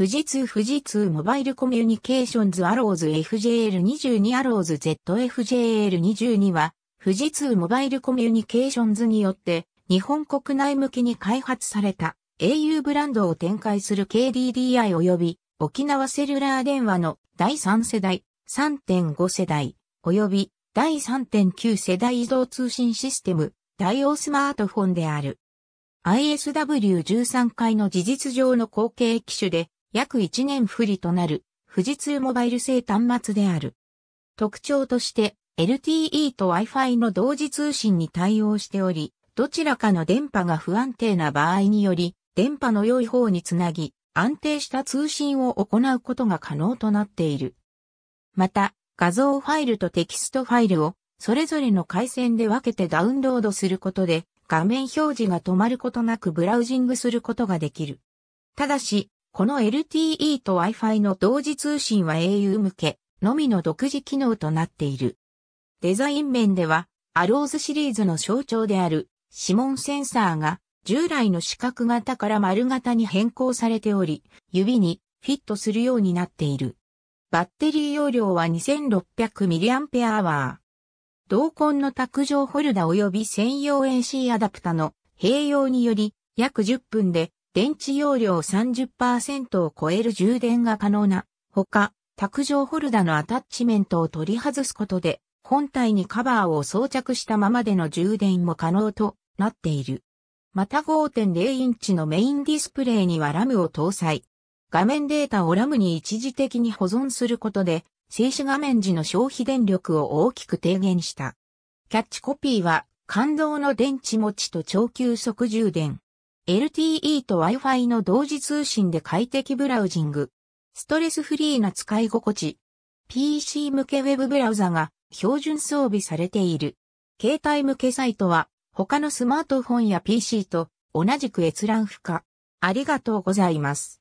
富士通富士通モバイルコミュニケーションズアローズ FJL22 アローズ ZFJL22 は富士通モバイルコミュニケーションズによって日本国内向きに開発された au ブランドを展開する KDDI 及び沖縄セルラー電話の第3世代、3.5世代及び第3.9世代移動通信システム対応スマートフォンである。ISW13 回の事実上の後継機種で約1年不利となる富士通モバイル製端末である。特徴として LTE と Wi-Fi の同時通信に対応しており、どちらかの電波が不安定な場合により、電波の良い方につなぎ、安定した通信を行うことが可能となっている。また、画像ファイルとテキストファイルをそれぞれの回線で分けてダウンロードすることで画面表示が止まることなくブラウジングすることができる。ただし、この LTE と Wi-Fi の同時通信は au 向けのみの独自機能となっている。デザイン面では、アローズシリーズの象徴である指紋センサーが従来の四角型から丸型に変更されており、指にフィットするようになっている。バッテリー容量は 2600mAh。同梱の卓上ホルダ及び専用 AC アダプタの併用により、約10分で電池容量30%を超える充電が可能な、ほか、卓上ホルダのアタッチメントを取り外すことで、本体にカバーを装着したままでの充電も可能となっている。また5.0インチのメインディスプレイにはラムを搭載。画面データをラムに一時的に保存することで、静止画面時の消費電力を大きく低減した。キャッチコピーは、感動の電池持ちと超急速充電。LTE と Wi-Fi の同時通信で快適ブラウジング。ストレスフリーな使い心地。PC 向けウェブブラウザが標準装備されている。携帯向けサイトは他のスマートフォンや PC と同じく閲覧不可。ありがとうございます。